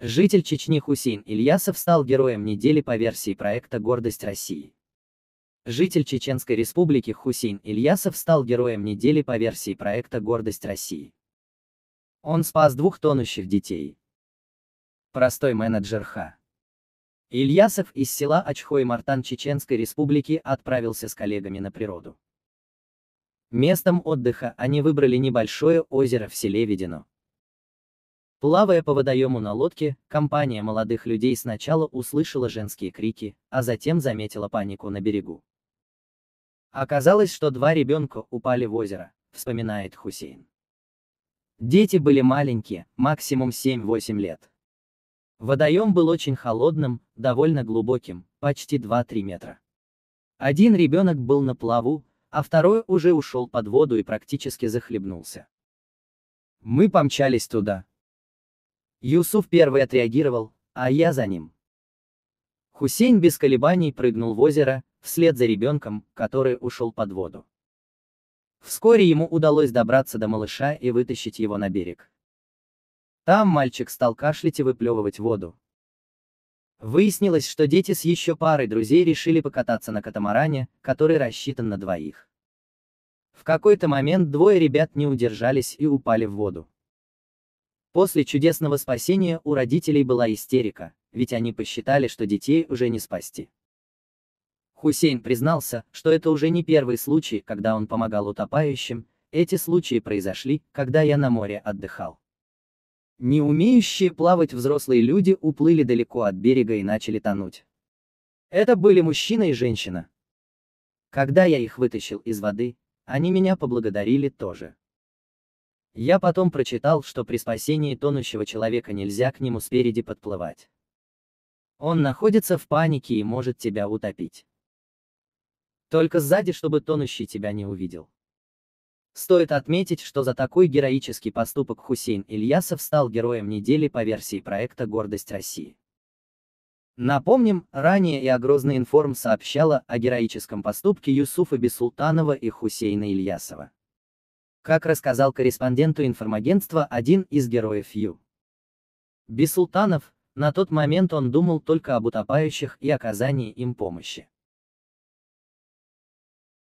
Житель Чечни Хусейн Ильясов стал героем недели по версии проекта «Гордость России». Житель Чеченской Республики Хусейн Ильясов стал героем недели по версии проекта «Гордость России». Он спас двух тонущих детей. Простой менеджер ХА. Ильясов из села очхой мартан Чеченской Республики отправился с коллегами на природу. Местом отдыха они выбрали небольшое озеро в селе Ведено. Плавая по водоему на лодке, компания молодых людей сначала услышала женские крики, а затем заметила панику на берегу. Оказалось, что два ребенка упали в озеро, вспоминает Хусейн. Дети были маленькие, максимум 7-8 лет. Водоем был очень холодным, довольно глубоким, почти 2-3 метра. Один ребенок был на плаву, а второй уже ушел под воду и практически захлебнулся. Мы помчались туда, Юсуф первый отреагировал, а я за ним. Хусейн без колебаний прыгнул в озеро, вслед за ребенком, который ушел под воду. Вскоре ему удалось добраться до малыша и вытащить его на берег. Там мальчик стал кашлять и выплевывать воду. Выяснилось, что дети с еще парой друзей решили покататься на катамаране, который рассчитан на двоих. В какой-то момент двое ребят не удержались и упали в воду. После чудесного спасения у родителей была истерика, ведь они посчитали, что детей уже не спасти. Хусейн признался, что это уже не первый случай, когда он помогал утопающим, эти случаи произошли, когда я на море отдыхал. Не умеющие плавать взрослые люди уплыли далеко от берега и начали тонуть. Это были мужчина и женщина. Когда я их вытащил из воды, они меня поблагодарили тоже. Я потом прочитал, что при спасении тонущего человека нельзя к нему спереди подплывать. Он находится в панике и может тебя утопить. Только сзади, чтобы тонущий тебя не увидел. Стоит отметить, что за такой героический поступок Хусейн Ильясов стал героем недели по версии проекта «Гордость России». Напомним, ранее и Грозный информ сообщала о героическом поступке Юсуфа Бесултанова и Хусейна Ильясова. Как рассказал корреспонденту информагентства один из героев Ю. Бесултанов, на тот момент он думал только об утопающих и оказании им помощи.